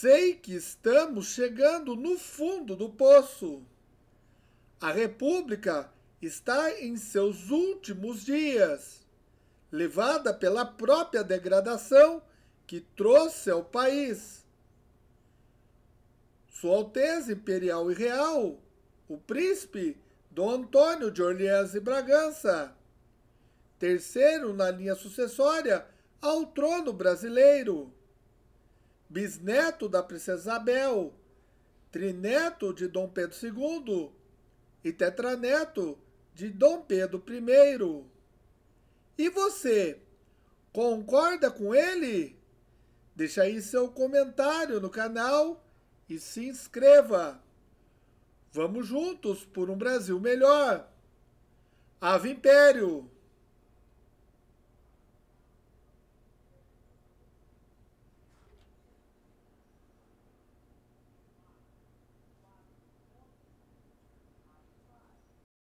Sei que estamos chegando no fundo do poço. A República está em seus últimos dias, levada pela própria degradação que trouxe ao país. Sua Alteza Imperial e Real, o príncipe Dom Antônio de Orleans e Bragança, terceiro na linha sucessória ao trono brasileiro bisneto da princesa Isabel, trineto de Dom Pedro II e tetraneto de Dom Pedro I. E você, concorda com ele? Deixa aí seu comentário no canal e se inscreva. Vamos juntos por um Brasil melhor. Ave Império!